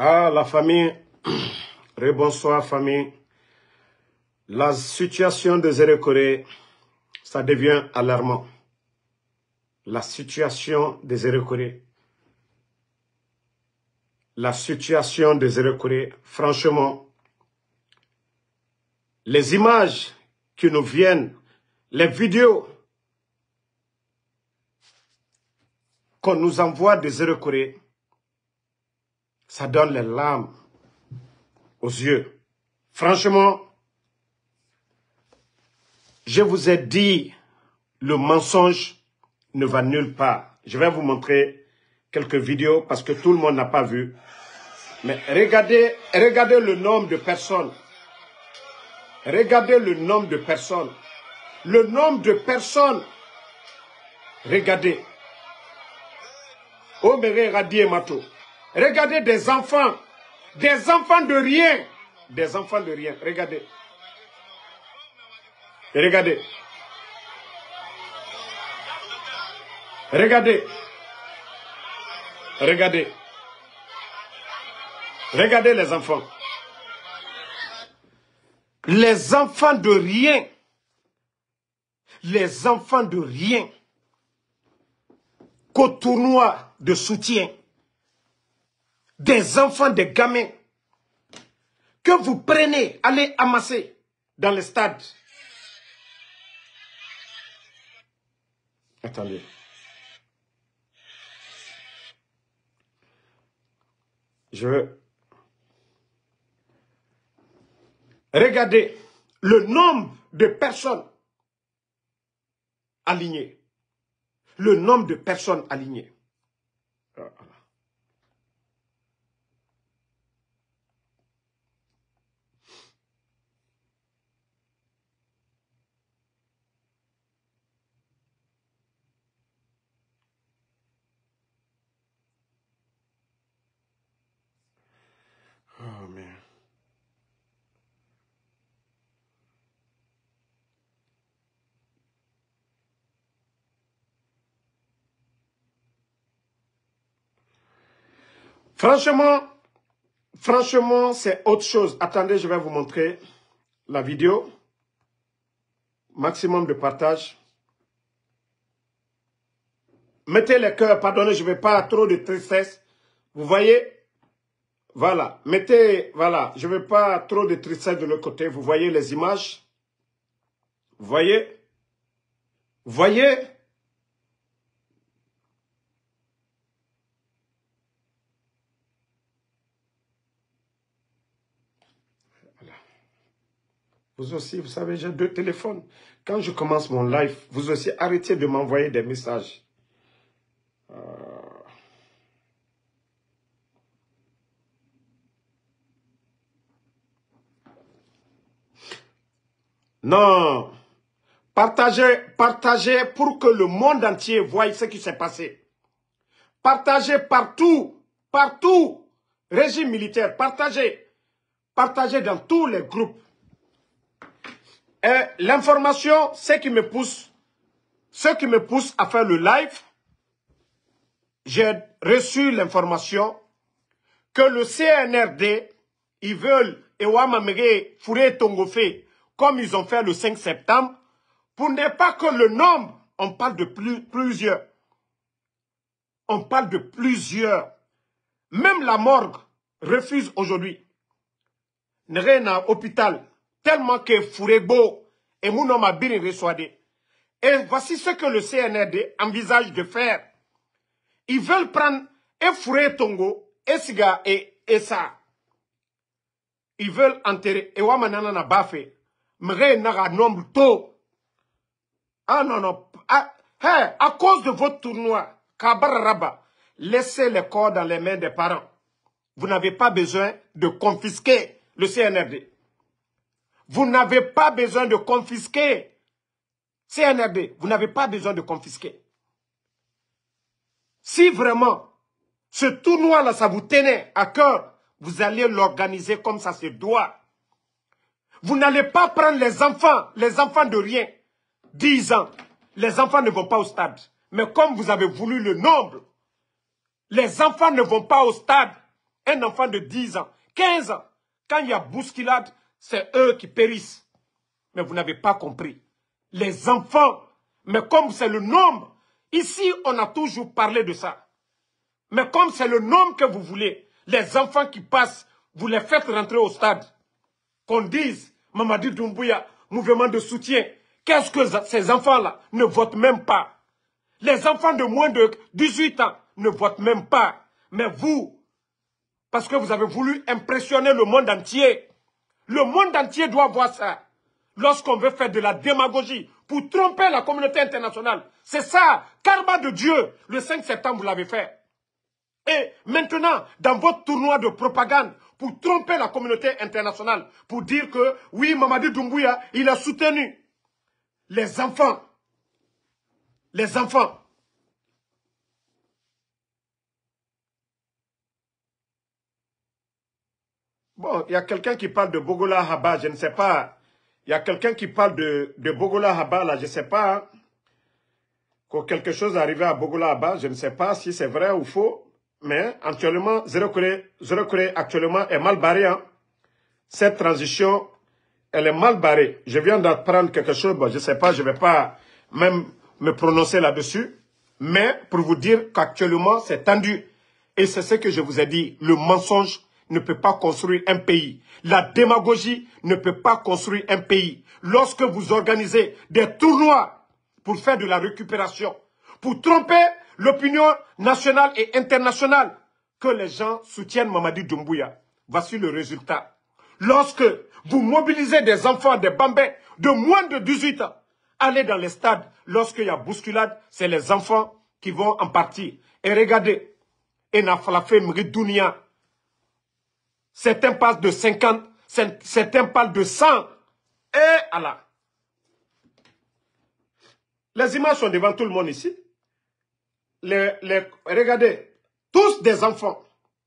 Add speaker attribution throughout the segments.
Speaker 1: Ah, la famille, rebonsoir famille. La situation des Zéré ça devient alarmant. La situation des Zéré La situation des Zéré franchement, les images qui nous viennent, les vidéos qu'on nous envoie des Zéré ça donne les larmes aux yeux. Franchement, je vous ai dit, le mensonge ne va nulle part. Je vais vous montrer quelques vidéos parce que tout le monde n'a pas vu. Mais regardez, regardez le nombre de personnes. Regardez le nombre de personnes. Le nombre de personnes. Regardez. Omeré Radie Mato. Regardez des enfants, des enfants de rien, des enfants de rien. Regardez. Regardez. Regardez. Regardez. Regardez les enfants. Les enfants de rien. Les enfants de rien. Qu'au tournoi de soutien, des enfants, des gamins, que vous prenez, allez amasser dans le stade. Attendez. Je... veux Regardez le nombre de personnes alignées. Le nombre de personnes alignées. Franchement, franchement, c'est autre chose. Attendez, je vais vous montrer la vidéo. Maximum de partage. Mettez le cœur, pardonnez, je ne vais pas trop de tristesse. Vous voyez Voilà, mettez, voilà, je ne vais pas trop de tristesse de l'autre côté. Vous voyez les images Vous voyez Vous voyez Vous aussi, vous savez, j'ai deux téléphones. Quand je commence mon live, vous aussi, arrêtez de m'envoyer des messages. Euh. Non. Partagez, partagez pour que le monde entier voie ce qui s'est passé. Partagez partout, partout. Régime militaire, partagez. Partagez dans tous les groupes l'information, ce qui me pousse, ce qui me pousse à faire le live, j'ai reçu l'information que le CNRD, ils veulent Fouré Tongofé, comme ils ont fait le 5 septembre, pour ne pas que le nombre, on parle de plusieurs. On parle de plusieurs. Même la morgue refuse aujourd'hui. à hôpital, tellement que Fourébo et Mounoma Bini Et voici ce que le CNRD envisage de faire. Ils veulent prendre et Fouré Tongo, et Siga et ça. Ils veulent enterrer et Wamanana na y Mre un nombre tôt. Ah non, non. Ah, à cause de votre tournoi, Kabararaba, laissez le corps dans les mains des parents. Vous n'avez pas besoin de confisquer le CNRD. Vous n'avez pas besoin de confisquer. CNRD, vous n'avez pas besoin de confisquer. Si vraiment ce tournoi-là, ça vous tenait à cœur, vous allez l'organiser comme ça se doit. Vous n'allez pas prendre les enfants, les enfants de rien. 10 ans, les enfants ne vont pas au stade. Mais comme vous avez voulu le nombre, les enfants ne vont pas au stade. Un enfant de 10 ans, 15 ans, quand il y a bousculade, c'est eux qui périssent. Mais vous n'avez pas compris. Les enfants, mais comme c'est le nombre, ici on a toujours parlé de ça. Mais comme c'est le nombre que vous voulez, les enfants qui passent, vous les faites rentrer au stade. Qu'on dise, Mamadi Doumbouya, mouvement de soutien, qu'est-ce que ces enfants-là ne votent même pas Les enfants de moins de 18 ans ne votent même pas. Mais vous, parce que vous avez voulu impressionner le monde entier, le monde entier doit voir ça. Lorsqu'on veut faire de la démagogie pour tromper la communauté internationale. C'est ça, karma de Dieu. Le 5 septembre, vous l'avez fait. Et maintenant, dans votre tournoi de propagande, pour tromper la communauté internationale, pour dire que, oui, Mamadou Doumbouya, il a soutenu les enfants. Les enfants. Bon, il y a quelqu'un qui parle de Bogola Haba, je ne sais pas. Il y a quelqu'un qui parle de, de Bogola Haba, là, je ne sais pas. Hein. Quand quelque chose est arrivé à Bogola Haba, je ne sais pas si c'est vrai ou faux. Mais actuellement, Zéro Corée, actuellement est mal barré. Hein. Cette transition, elle est mal barrée. Je viens d'apprendre quelque chose, bon, je ne sais pas, je ne vais pas même me prononcer là-dessus. Mais pour vous dire qu'actuellement, c'est tendu. Et c'est ce que je vous ai dit, le mensonge ne peut pas construire un pays. La démagogie ne peut pas construire un pays. Lorsque vous organisez des tournois pour faire de la récupération, pour tromper l'opinion nationale et internationale, que les gens soutiennent Mamadi Doumbouya. Voici le résultat. Lorsque vous mobilisez des enfants, des bambins de moins de 18 ans, allez dans les stades. Lorsqu'il y a bousculade, c'est les enfants qui vont en partie. Et regardez, Enaflafé Mridounia, Certains parlent de 50, certains parlent de 100. Et Allah. Les images sont devant tout le monde ici. Les, les, regardez, tous des enfants.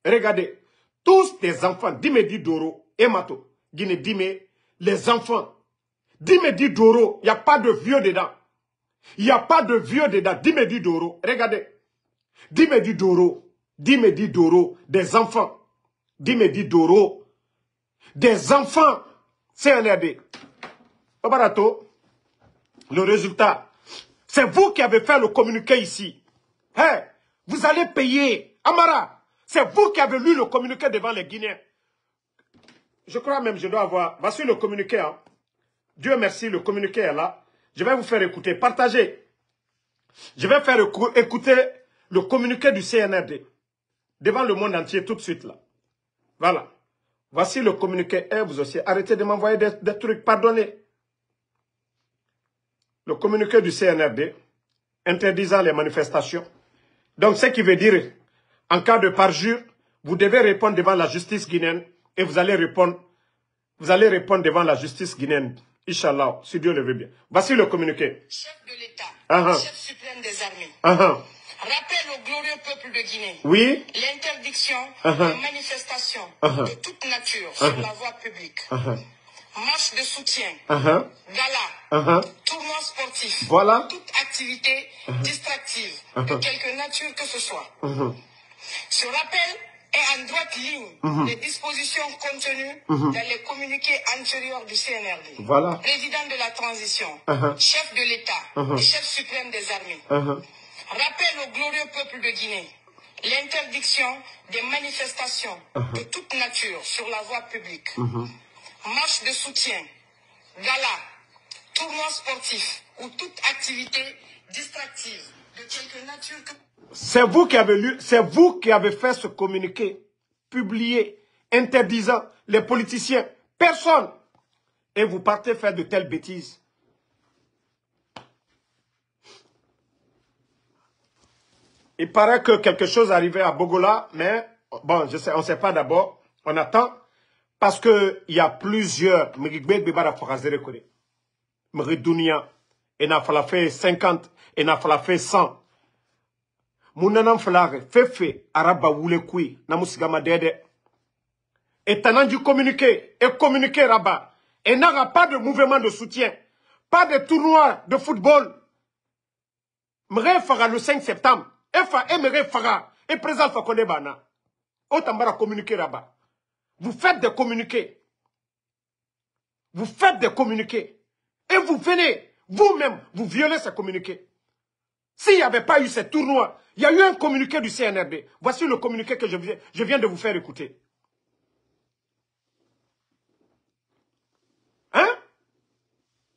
Speaker 1: Regardez, tous des enfants. Dime di Doro, Emato, Guinée Dime, les enfants. Dime Doro, il n'y a pas de vieux dedans. Il n'y a pas de vieux dedans. Dime Doro, regardez. Dime di Doro, Dime Doro, des enfants d'Imedi Doro, des enfants CNRD. Obarato, le résultat, c'est vous qui avez fait le communiqué ici. Hein? vous allez payer. Amara, c'est vous qui avez lu le communiqué devant les Guinéens. Je crois même, je dois avoir. Voici le communiqué. Hein. Dieu merci, le communiqué est là. Je vais vous faire écouter, partager. Je vais faire écouter le communiqué du CNRD devant le monde entier tout de suite là. Voilà. Voici le communiqué. Et vous aussi, arrêtez de m'envoyer des, trucs. Pardonnez. Le communiqué du CNRD interdisant les manifestations. Donc, ce qui veut dire, en cas de parjure, vous devez répondre devant la justice guinéenne et vous allez répondre, vous allez répondre devant la justice guinéenne. Inch'Allah, si Dieu le veut bien. Voici le communiqué. Chef de l'État, ah, ah. chef
Speaker 2: suprême des armées. Ah, « Rappel au glorieux peuple de Guinée oui. l'interdiction uh-huh. de manifestations de uh-huh. toute nature uh-huh. sur la voie publique. Marche de soutien, gala, tournoi sportif, voilà. toute activité distractive de quelque nature que ce soit. Ce rappel est en droite ligne des dispositions contenues dans les communiqués antérieurs du CNRD. Voilà. Président de la transition, chef de l'État, chef suprême des armées rappelle au glorieux peuple de Guinée l'interdiction des manifestations uh-huh. de toute nature sur la voie publique, uh-huh. de soutien, galas, tournois sportifs ou toute activité distractive de quelque nature que...
Speaker 1: C'est vous qui avez lu, c'est vous qui avez fait ce communiqué, publié, interdisant les politiciens, personne. Et vous partez faire de telles bêtises. Il paraît que quelque chose est arrivé à Bogola, mais bon, je sais, on ne sait pas d'abord. On attend parce qu'il y a plusieurs Il y n'a fallu faire 50 il n'a fallu faire 100. Mounanam falare fefe araba wule kui namusigama dede. Et t'en dû communiquer et communiquer rabat. Et n'aura pas de mouvement de soutien, pas de tournoi de football. Mre fera le 5 septembre fa e et président communiqué là-bas vous faites des communiqués vous faites des communiqués et vous venez vous-même vous violez ces communiqués s'il n'y avait pas eu ce tournoi, il y a eu un communiqué du CNRD voici le communiqué que je je viens de vous faire écouter hein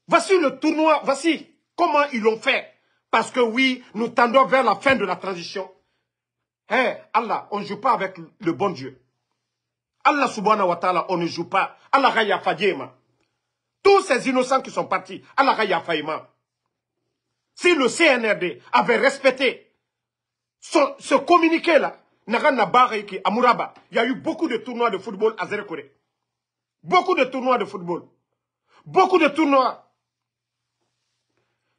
Speaker 1: voici le tournoi voici comment ils l'ont fait parce que oui, nous tendons vers la fin de la transition. Hey, hein, Allah, on ne joue pas avec le bon Dieu. Allah subhanahu wa ta'ala, on ne joue pas. Allah raya Tous ces innocents qui sont partis, Allah raya Si le CNRD avait respecté ce, communiqué-là, il y a eu beaucoup de tournois de football à Zérekoré. Beaucoup de tournois de football. Beaucoup de tournois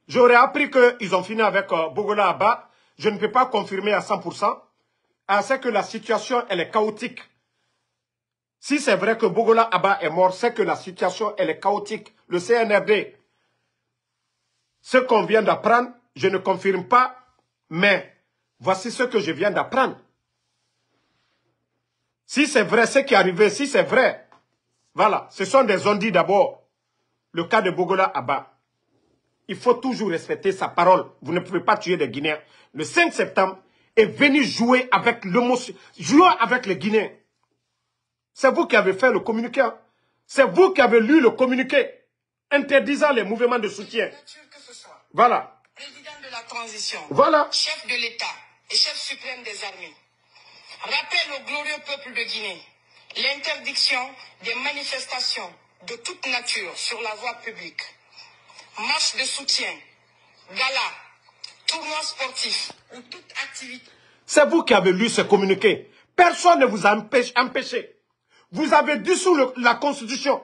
Speaker 1: J'aurais appris qu'ils ont fini avec euh, Bogola Abba. Je ne peux pas confirmer à 100%. C'est que la situation, elle est chaotique. Si c'est vrai que Bogola Abba est mort, c'est que la situation, elle est chaotique. Le CNRD, ce qu'on vient d'apprendre, je ne confirme pas, mais voici ce que je viens d'apprendre. Si c'est vrai ce qui est arrivé, si c'est vrai, voilà, ce sont des ondits d'abord. Le cas de Bogola Abba il faut toujours respecter sa parole. Vous ne pouvez pas tuer des Guinéens. Le 5 septembre est venu jouer avec mot... jouer avec les Guinéens. C'est vous qui avez fait le communiqué. Hein. C'est vous qui avez lu le communiqué interdisant les mouvements de soutien. Voilà. Président
Speaker 2: de la transition. Voilà. Chef de l'État et chef suprême des armées. Rappelle au glorieux peuple de Guinée l'interdiction des manifestations de toute nature sur la voie publique marche de soutien, gala, tournoi sportif ou toute
Speaker 1: activité. C'est vous qui avez lu ce communiqué. Personne ne vous a empêché. Vous avez dissous la Constitution.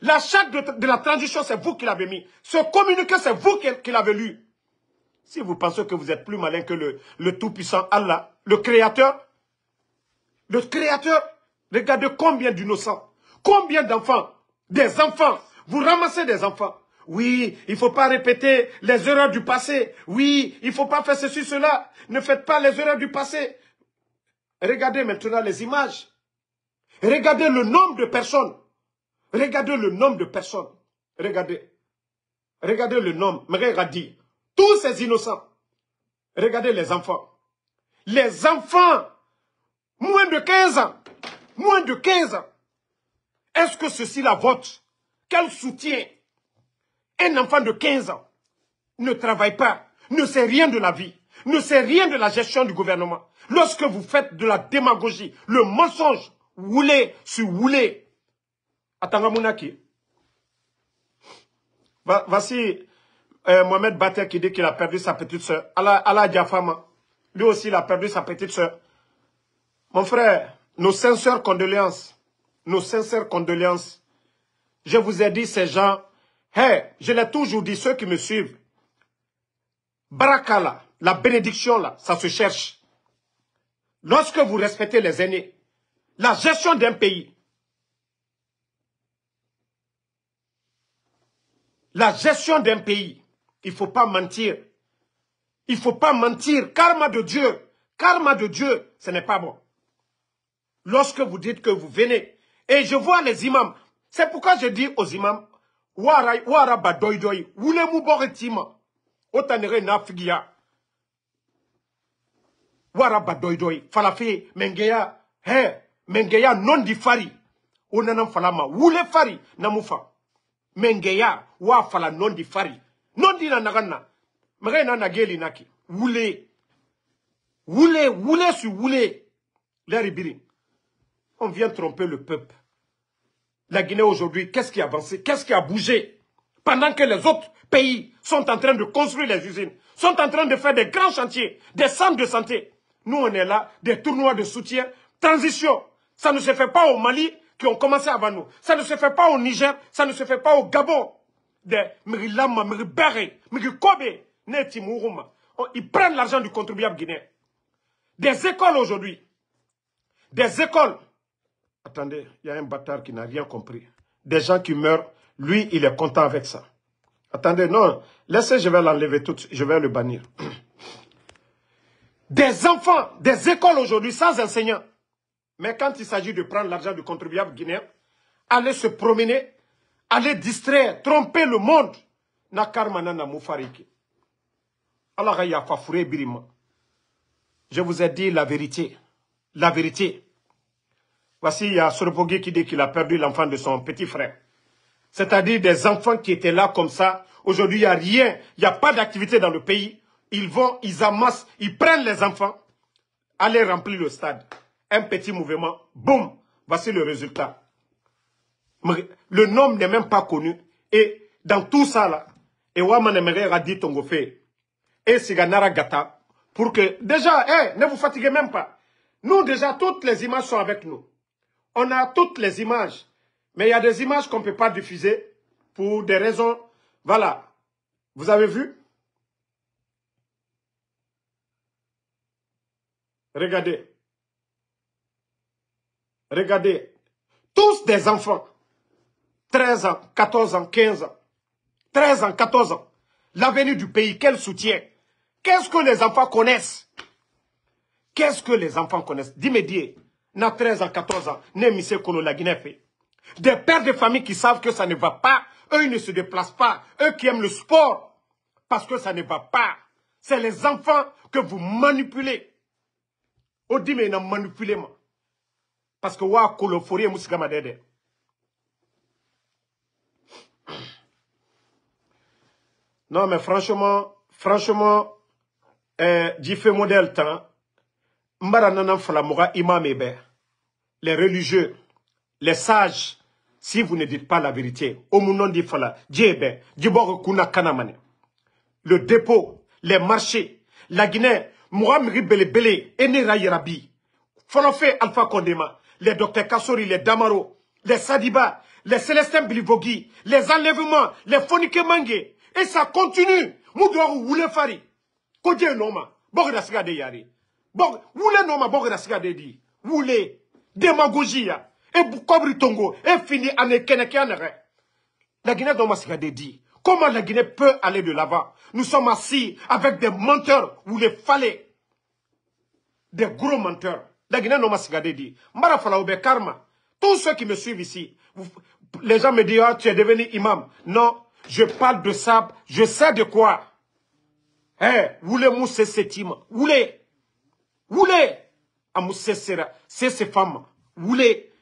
Speaker 1: La charte de, la transition, c'est vous qui l'avez mis. Ce communiqué, c'est vous qui, l'avez lu. Si vous pensez que vous êtes plus malin que le tout-puissant Allah, le créateur, le créateur, regardez combien d'innocents, combien d'enfants, des enfants, vous ramassez des enfants. Oui, il ne faut pas répéter les erreurs du passé. Oui, il ne faut pas faire ceci, cela. Ne faites pas les erreurs du passé. Regardez maintenant les images. Regardez le nombre de personnes. Regardez le nombre de personnes. Regardez. Regardez le nombre. Regardez. Tous ces innocents. Regardez les enfants. Les enfants, moins de 15 ans. Moins de 15 ans. Est-ce que ceci la vote Quel soutien un enfant de 15 ans ne travaille pas, ne sait rien de la vie, ne sait rien de la gestion du gouvernement. Lorsque vous faites de la démagogie, le mensonge, vous sur roulé, Atangamounaki. Voici euh, Mohamed Bater qui dit qu'il a perdu sa petite soeur. Allah Diafama, lui aussi, il a perdu sa petite soeur. Mon frère, nos sincères condoléances, nos sincères condoléances. Je vous ai dit, ces gens Hé, je l'ai toujours dit, ceux qui me suivent, Baraka la bénédiction là, ça se cherche. Lorsque vous respectez les aînés, la gestion d'un pays, la gestion d'un pays, il ne faut pas mentir. Il ne faut pas mentir. Karma de Dieu, karma de Dieu, ce n'est pas bon. Lorsque vous dites que vous venez, et je vois les imams, c'est pourquoi je dis aux imams, wara wara badoidoi wule mu bogetima otanere na figia wara doi. falafé mengeya he mengeya non di fari onanan falama wule fari namufa mengeya wa fala di fari di na naganna magai na geli naki wule wule wule su wule laribiri on vient tromper le peuple la Guinée aujourd'hui, qu'est-ce qui a avancé Qu'est-ce qui a bougé Pendant que les autres pays sont en train de construire les usines, sont en train de faire des grands chantiers, des centres de santé. Nous, on est là, des tournois de soutien, transition. Ça ne se fait pas au Mali qui ont commencé avant nous. Ça ne se fait pas au Niger, ça ne se fait pas au Gabon. Des Mirilama, Mirikobe, Netimuruma. Ils prennent l'argent du contribuable guinéen. Des écoles aujourd'hui, des écoles Attendez, il y a un bâtard qui n'a rien compris. Des gens qui meurent, lui, il est content avec ça. Attendez, non, laissez, je vais l'enlever tout, je vais le bannir. Des enfants, des écoles aujourd'hui sans enseignants. Mais quand il s'agit de prendre l'argent du contribuable guinéen, aller se promener, aller distraire, tromper le monde, Je vous ai dit la vérité. La vérité. Voici, il y a Soropogé qui dit qu'il a perdu l'enfant de son petit frère. C'est-à-dire des enfants qui étaient là comme ça. Aujourd'hui, il n'y a rien. Il n'y a pas d'activité dans le pays. Ils vont, ils amassent, ils prennent les enfants. Allez remplir le stade. Un petit mouvement. Boum. Voici le résultat. Le nom n'est même pas connu. Et dans tout ça, là, et Waman a dit et Siganara pour que, déjà, hein, ne vous fatiguez même pas. Nous, déjà, toutes les images sont avec nous. On a toutes les images. Mais il y a des images qu'on ne peut pas diffuser pour des raisons. Voilà. Vous avez vu Regardez. Regardez. Tous des enfants. 13 ans, 14 ans, 15 ans. 13 ans, 14 ans. L'avenir du pays, quel soutien Qu'est-ce que les enfants connaissent Qu'est-ce que les enfants connaissent Dis-moi, dis moi n'a 13 ans, 14 ans, né Missé Kolo, la fait. Des pères de famille qui savent que ça ne va pas, eux ils ne se déplacent pas, eux qui aiment le sport, parce que ça ne va pas. C'est les enfants que vous manipulez. On dit mais ils manipulé Parce que wa kolo forie musigama Non mais franchement, franchement, euh, j'ai fait modèle temps imam ben, les religieux, les sages, si vous ne dites pas la vérité, ben, kuna Fala, le dépôt, les marchés, la Guinée, Mouamri Bele, Enera Yerabi, Folofé Alpha Kondema, les docteurs Kassori, les Damaro, les Sadiba, les Célestins Bilivogui, les enlèvements, les Fonike Mange, et ça continue. Moudouarou Woulefari, Kodje Noma, Bogdasga de Yari bon voulez nous ma bon Vous siga de di vous demagogie tongo et fini à keneke la Guinée do ma comment la Guinée peut aller de l'avant nous sommes assis avec des menteurs Vous les fallait des gros menteurs la Guinée no ma siga di karma tous ceux qui me suivent ici les gens me disent tu es devenu imam non je parle de ça je sais de quoi eh voulez voulez-vous ce Vous voulez Voulez ces femmes. Voulez.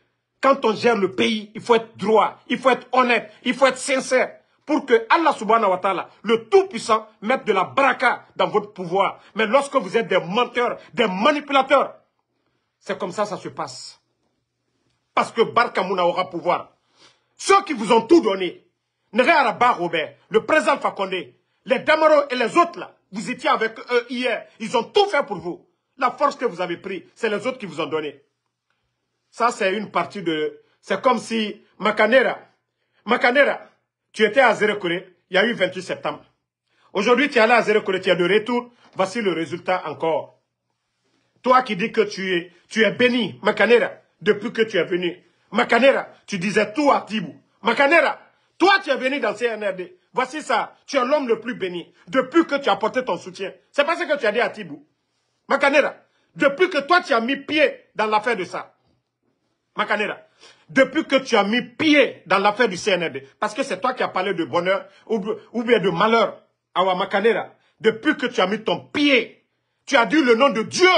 Speaker 1: Quand on gère le pays, il faut être droit, il faut être honnête, il faut être sincère. Pour que Allah subhanahu wa ta'ala, le Tout-Puissant, mette de la braca dans votre pouvoir. Mais lorsque vous êtes des menteurs, des manipulateurs, c'est comme ça que ça se passe. Parce que Barkamouna aura pouvoir. Ceux qui vous ont tout donné, Nere Araba Robert, le président Fakonde, les Damaro et les autres là, vous étiez avec eux hier. Ils ont tout fait pour vous. La force que vous avez prise, c'est les autres qui vous ont donné. Ça, c'est une partie de... C'est comme si Macanera, Macanera, tu étais à Zéro Corée, il y a eu 28 septembre. Aujourd'hui, tu es allé à Corée, tu es de retour. Voici le résultat encore. Toi qui dis que tu es, tu es béni, Macanera, depuis que tu es venu. Macanera, tu disais tout à Tibou. Macanera, toi tu es venu dans CNRD. Voici ça, tu es l'homme le plus béni depuis que tu as apporté ton soutien. C'est pas ce que tu as dit à Tibou. Makanera, depuis que toi tu as mis pied dans l'affaire de ça, Makanera, depuis que tu as mis pied dans l'affaire du CNRD, parce que c'est toi qui as parlé de bonheur ou, bien de malheur, Awa Makanera, depuis que tu as mis ton pied, tu as dit le nom de Dieu,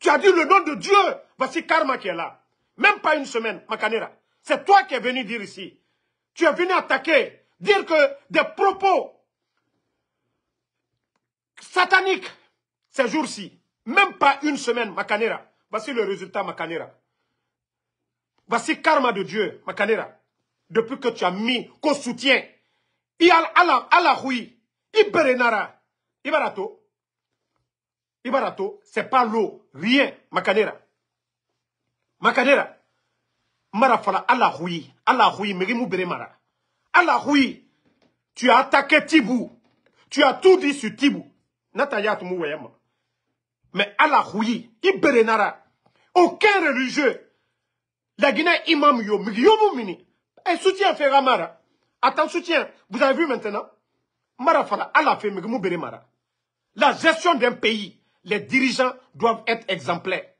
Speaker 1: tu as dit le nom de Dieu, voici Karma qui est là. Même pas une semaine, Makanera. C'est toi qui es venu dire ici. Tu es venu attaquer, dire que des propos sataniques, ces jours-ci, même pas une semaine, Makanera. Voici le résultat, Makanera. Voici karma de Dieu, Macanera. Depuis que tu as mis qu'on soutient. la ala ala hui. Iberenara. Ibarato. Ibarato, c'est pas l'eau. Rien, Makanera. Makanera. Marafala ala hui. Ala hui, Alahoui, beremara. la hui. Tu as attaqué Tibou. Tu as tout dit sur Tibou. Natayat Mouyama. Mais il huyi, nara. Aucun religieux. La Guinée imam yo, yo mini. Un soutien feramara. Attends, soutien. Vous avez vu maintenant? Marafara, ala fait mara. La gestion d'un pays, les dirigeants doivent être exemplaires.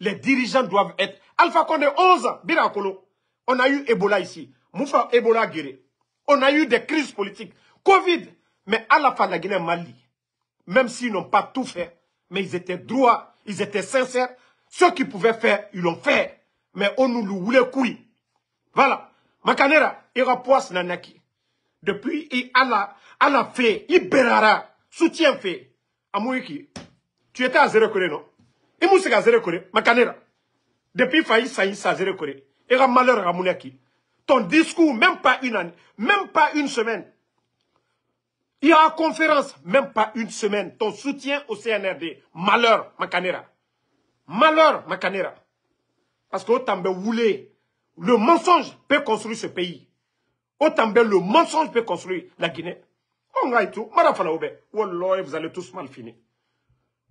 Speaker 1: Les dirigeants doivent être. Alpha Condé, 11 ans, Birakolo. On a eu Ebola ici. Moufa Ebola guéri. On a eu des crises politiques. Covid. Mais Allah la la Guinée Mali, même s'ils n'ont pas tout fait, mais ils étaient droits, ils étaient sincères. Ce qu'ils pouvaient faire, ils l'ont fait. Mais on nous voulait couille. Voilà. Makanera, à Nanaki. Depuis, il a, a fait, il berara, soutien fait. Amouiki, tu étais à Zéro Corée, non Et moi, c'est à Zéro Corée, Makanera. Depuis, failli, ça, il à Zéro Corée. malheur à Mounaki. Ton discours, même pas une année, même pas une semaine, il y a en conférence, même pas une semaine, ton soutien au CNRD. Malheur, Makanera. Malheur, Makanera. Parce que vous voulez, le mensonge peut construire ce pays. Otambe, le mensonge peut construire la Guinée. On a tout. Wallah, vous allez tous mal finir.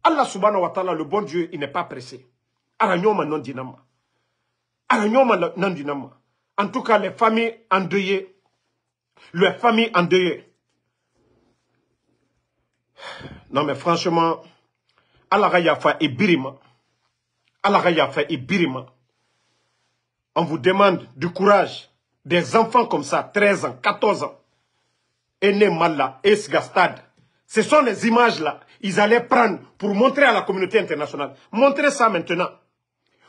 Speaker 1: Allah subhanahu wa ta'ala, le bon Dieu, il n'est pas pressé. Aragnoma non dinama. Aragnoma non dinama. En tout cas, les familles endeuillées, les familles endeuillées, non, mais franchement, Allah la et Birima. Allah fa et Birima. On vous demande du courage. Des enfants comme ça, 13 ans, 14 ans. Malla, Esgastad. Ce sont les images-là. Ils allaient prendre pour montrer à la communauté internationale. Montrez ça maintenant.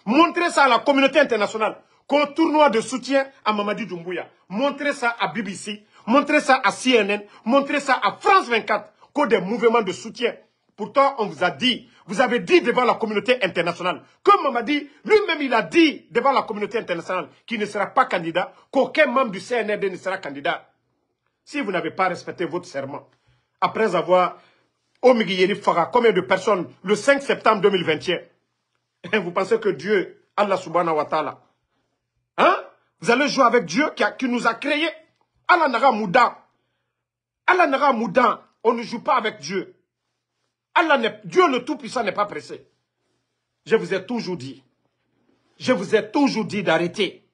Speaker 1: Montrez ça à la communauté internationale. Qu'au tournoi de soutien à Mamadi Doumbouya. Montrez ça à BBC. Montrez ça à CNN. Montrez ça à France 24 des mouvements de soutien. Pourtant, on vous a dit, vous avez dit devant la communauté internationale, comme m'a dit. lui-même il a dit devant la communauté internationale qu'il ne sera pas candidat, qu'aucun membre du CNRD ne sera candidat. Si vous n'avez pas respecté votre serment, après avoir Omigiyeri Fara. combien de personnes, le 5 septembre 2021, hein, vous pensez que Dieu, Allah subhanahu wa ta'ala, hein? vous allez jouer avec Dieu qui, nous a créé. Allah Naga Mouda, Allah Naga Mouda, on ne joue pas avec Dieu. Dieu le Tout-Puissant n'est pas pressé. Je vous ai toujours dit. Je vous ai toujours dit d'arrêter.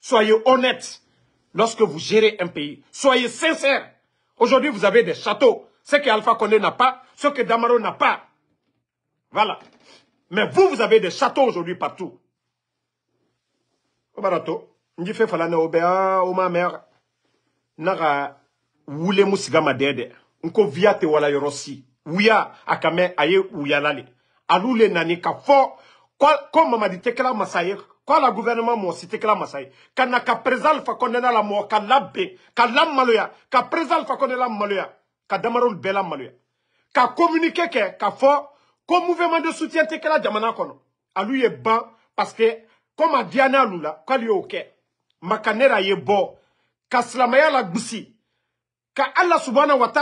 Speaker 1: Soyez honnêtes. lorsque vous gérez un pays. Soyez sincères. Aujourd'hui, vous avez des châteaux. Ce que Alpha Condé n'a pas, ce que Damaro n'a pas. Voilà. Mais vous, vous avez des châteaux aujourd'hui partout. Obarato, nko via te wala yorosi. si akame aye ka mɛn nani kafo, Kwa, ko mamadi tɛ kɛla kwa la gouvernement ala si tekela kɛla Kana ka na fa la b, ka labɛn ka lamaloya ka prezal fa la maloya ka bela maloya ka communiquer ke kafo, ko mouvement de soutien tekela jamana kono. alu ye parce que comme lula, lula. n'alu la oke. makanera ye bo, ka la gusi ka Allah subhanahu wa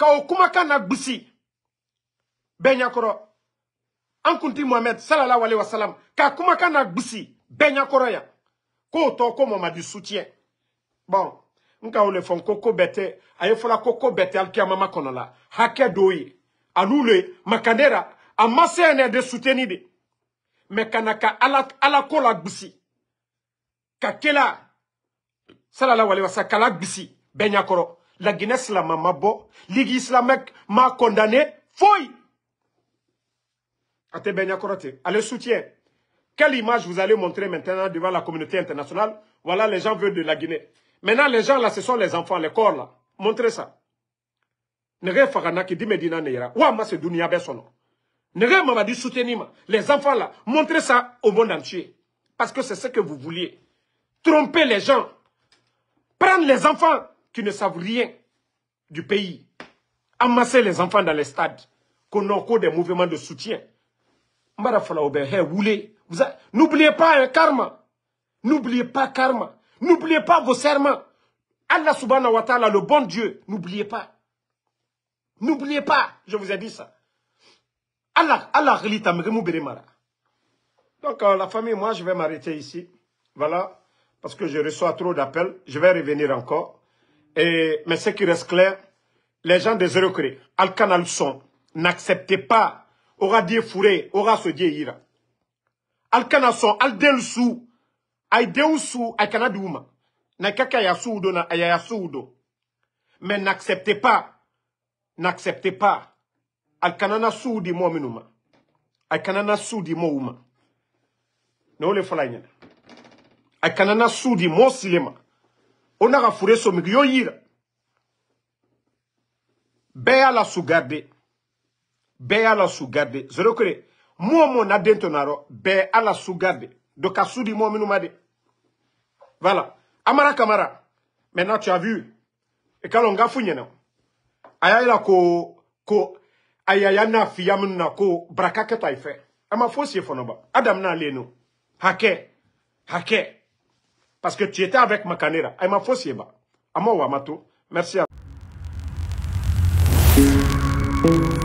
Speaker 1: ka o kumakan na gbisi bɛɛ ɲakɔrɔ an kunti muhamɛd salala wale wasalam ka kumakan na gbisi bɛɛ ɲakɔrɔ yan k'o tɔ ko mamadi sutiyɛ bɔn n ka o le fɔ n ko ko bɛɛ tɛ a ye fɔla ko ko bɛɛ tɛ alikiyamama kɔnɔ la hakɛ dɔw ye an'u le makandera a ma se yɛnɛ de suteni de mɛ ka na ka ala ala la gbisi ka kela salala wasalam ka kala gbisi bɛɛ ɲakɔrɔ la Guinée Slama m'a bo, Ligue islamique m'a condamné, fouille allez soutien. Quelle image vous allez montrer maintenant devant la communauté internationale Voilà, les gens veulent de la Guinée. Maintenant, les gens là, ce sont les enfants, les corps là. Montrez ça. Nere Fagana qui dit Medina Neira. ma c'est Dunia Bessono. Nere du soutenir les enfants là. Montrez ça au monde entier. Parce que c'est ce que vous vouliez. Tromper les gens. Prendre les enfants qui ne savent rien du pays. Amasser les enfants dans les stades, qu'on des mouvements de soutien. N'oubliez pas un hein, karma. N'oubliez pas karma. N'oubliez pas vos serments. Allah subhanahu wa ta'ala, le bon Dieu, n'oubliez pas. N'oubliez pas, je vous ai dit ça. Allah, Allah, Donc, euh, la famille, moi, je vais m'arrêter ici. Voilà, parce que je reçois trop d'appels. Je vais revenir encore mais ce qui reste clair, les gens des Eurocré, Alkan Alson, n'acceptez pas aura dit fourré, aura se Dieu ira. Alkan Alson, Aldelsu, Aideusu, Aikanadouma, Nakaka Yasudo, Ayasudo. Mais n'acceptez pas, n'acceptez pas. Alkanana Soudi Mominuma. Alkanana Soudi Mouma. Non, les sou, dit Soudi silema on a miki yo yira beya la sugarde beya la sugarde zero kre mo mo na dento naro be ala sugarde do kasudi mo voilà amara kamara maintenant tu as vu Et quand on funyena aya la ko ko aya na fiyam na ko braka ketaife ama fosie fonoba adam na leno hake hake parce que tu étais avec Makanera. Elle m'a faussé. Amo Wamato. Merci à vous.